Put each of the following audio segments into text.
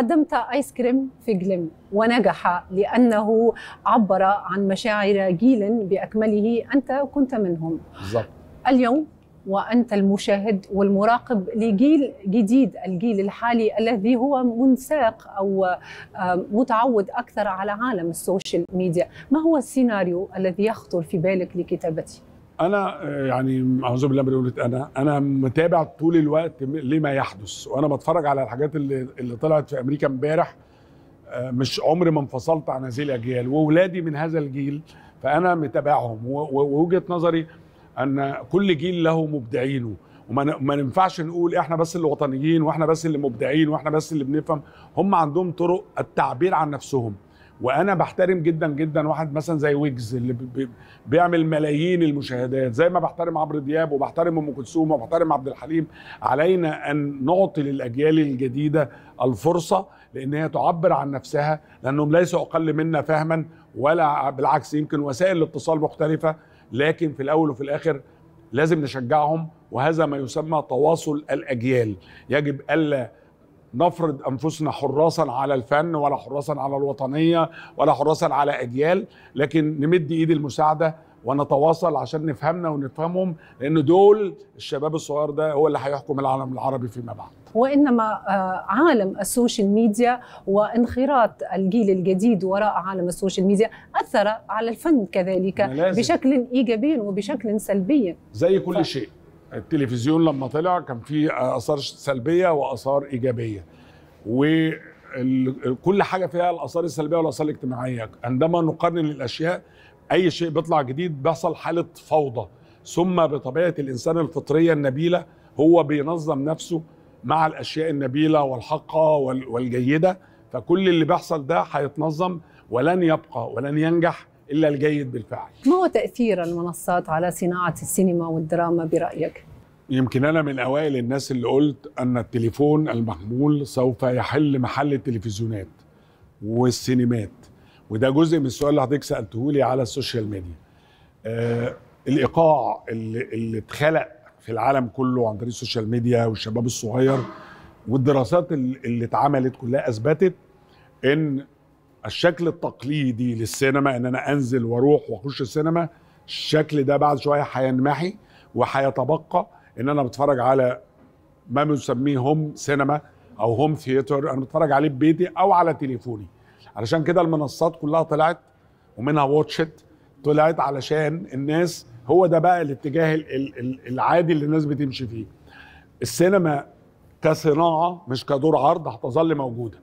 قدمت آيس كريم في جليم ونجح لأنه عبر عن مشاعر جيل بأكمله أنت كنت منهم بالضبط اليوم وانت المشاهد والمراقب لجيل جديد الجيل الحالي الذي هو منساق او آه، متعود اكثر على عالم السوشيال ميديا ما هو السيناريو الذي يخطر في بالك لكتابته انا آه، يعني اعوذ بالله من قلت انا انا متابع طول الوقت لما يحدث وانا بتفرج على الحاجات اللي اللي طلعت في امريكا امبارح آه، مش عمر ما انفصلت عن هذه الاجيال واولادي من هذا الجيل فانا متابعهم ووجهه نظري ان كل جيل له مبدعينه وما ينفعش نقول احنا بس اللي وطنيين واحنا بس اللي مبدعين واحنا بس اللي بنفهم هم عندهم طرق التعبير عن نفسهم وانا بحترم جدا جدا واحد مثلا زي ويجز اللي بيعمل ملايين المشاهدات زي ما بحترم عمرو دياب وبحترم ام كلثوم وبحترم عبد الحليم علينا ان نعطي للاجيال الجديده الفرصه لان هي تعبر عن نفسها لانهم ليسوا اقل منا فهما ولا بالعكس يمكن وسائل الاتصال مختلفه لكن في الاول وفي الاخر لازم نشجعهم وهذا ما يسمى تواصل الاجيال يجب الا نفرض انفسنا حراسا على الفن ولا حراسا على الوطنيه ولا حراسا على اجيال لكن نمد ايد المساعده ونتواصل عشان نفهمنا ونفهمهم لان دول الشباب الصغير ده هو اللي هيحكم العالم العربي فيما بعد وانما آه، عالم السوشيال ميديا وانخراط الجيل الجديد وراء عالم السوشيال ميديا اثر على الفن كذلك بشكل ايجابي وبشكل سلبي زي كل ف... شيء التلفزيون لما طلع كان فيه اثار سلبيه واثار ايجابيه وكل حاجه فيها الاثار السلبيه والاثار الاجتماعيه عندما نقارن الاشياء اي شيء بيطلع جديد بيحصل حاله فوضى ثم بطبيعه الانسان الفطريه النبيله هو بينظم نفسه مع الاشياء النبيله والحقه والجيده فكل اللي بيحصل ده هيتنظم ولن يبقى ولن ينجح إلا الجيد بالفعل ما هو تأثير المنصات على صناعة السينما والدراما برأيك؟ يمكن أنا من أوائل الناس اللي قلت أن التليفون المحمول سوف يحل محل التلفزيونات والسينمات وده جزء من السؤال اللي حضرتك سألته لي على السوشيال ميديا آه الإيقاع اللي, اللي اتخلق في العالم كله عن طريق السوشيال ميديا والشباب الصغير والدراسات اللي اتعملت كلها أثبتت ان الشكل التقليدي للسينما ان انا انزل واروح واخش السينما الشكل ده بعد شويه هينمحي وهيتبقى ان انا بتفرج على ما بنسميه هوم سينما او هوم ثياتر انا بتفرج عليه ببيتي او على تليفوني علشان كده المنصات كلها طلعت ومنها واتشت طلعت علشان الناس هو ده بقى الاتجاه العادي اللي الناس بتمشي فيه السينما كصناعه مش كدور عرض هتظل موجوده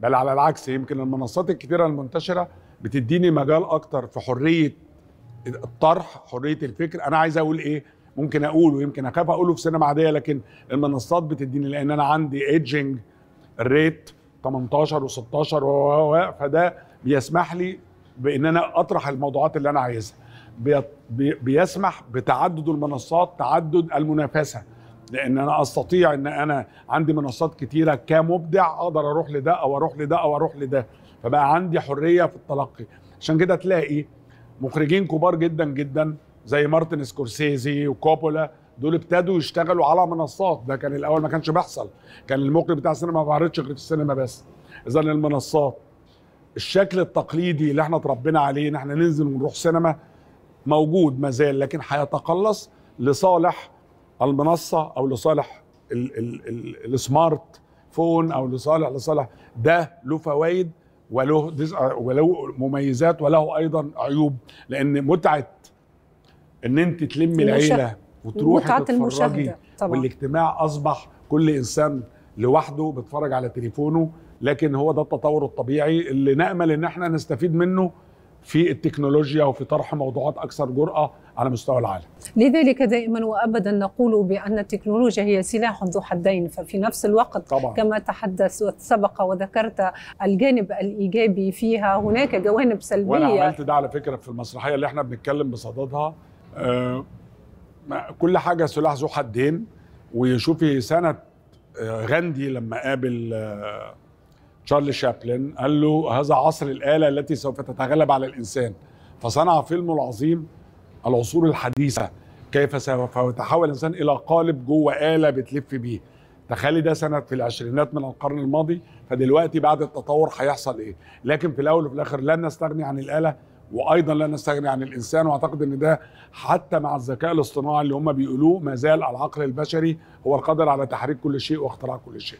بل على العكس يمكن المنصات الكتيرة المنتشرة بتديني مجال أكتر في حرية الطرح حرية الفكر أنا عايز أقول إيه ممكن اقوله ويمكن أخاف أقوله في سينما عادية لكن المنصات بتديني لأن أنا عندي ايدجنج ريت 18 و16 و فده بيسمح لي بان انا اطرح الموضوعات اللي انا عايزها بيسمح بتعدد المنصات تعدد المنافسه لان انا استطيع ان انا عندي منصات كتيره كمبدع اقدر اروح لده او اروح لده او اروح لده فبقى عندي حريه في التلقي عشان كده تلاقي مخرجين كبار جدا جدا زي مارتن سكورسيزي وكوبولا دول ابتدوا يشتغلوا على منصات ده كان الاول ما كانش بيحصل كان المخرج بتاع السينما ما بيعرضش غير في السينما بس اذا المنصات الشكل التقليدي اللي احنا اتربينا عليه ان احنا ننزل ونروح سينما موجود ما زال لكن هيتقلص لصالح المنصه او لصالح السمارت فون او لصالح لصالح ده له فوائد وله آه، وله مميزات وله ايضا عيوب لان متعه ان انت تلمي العيله وتروحي تتفرجي طبعا. والاجتماع اصبح كل انسان لوحده بيتفرج على تليفونه لكن هو ده التطور الطبيعي اللي نامل ان احنا نستفيد منه في التكنولوجيا وفي طرح موضوعات اكثر جراه على مستوى العالم. لذلك دائما وابدا نقول بان التكنولوجيا هي سلاح ذو حدين ففي نفس الوقت طبعا. كما تحدث وسبق وذكرت الجانب الايجابي فيها هناك جوانب سلبيه. وانا عملت ده على فكره في المسرحيه اللي احنا بنتكلم بصددها آه كل حاجه سلاح ذو حدين وشوفي سنه آه، غاندي لما قابل آه تشارلي شابلن قال له هذا عصر الآلة التي سوف تتغلب على الإنسان فصنع فيلمه العظيم العصور الحديثة كيف سوف يتحول الإنسان إلى قالب جوه آلة بتلف بيه تخيلي ده سنة في العشرينات من القرن الماضي فدلوقتي بعد التطور هيحصل إيه لكن في الأول وفي الآخر لن نستغني عن الآلة وايضا لن نستغني عن الانسان واعتقد ان ده حتى مع الذكاء الاصطناعي اللي هم بيقولوه ما زال العقل البشري هو القادر على تحريك كل شيء واختراع كل شيء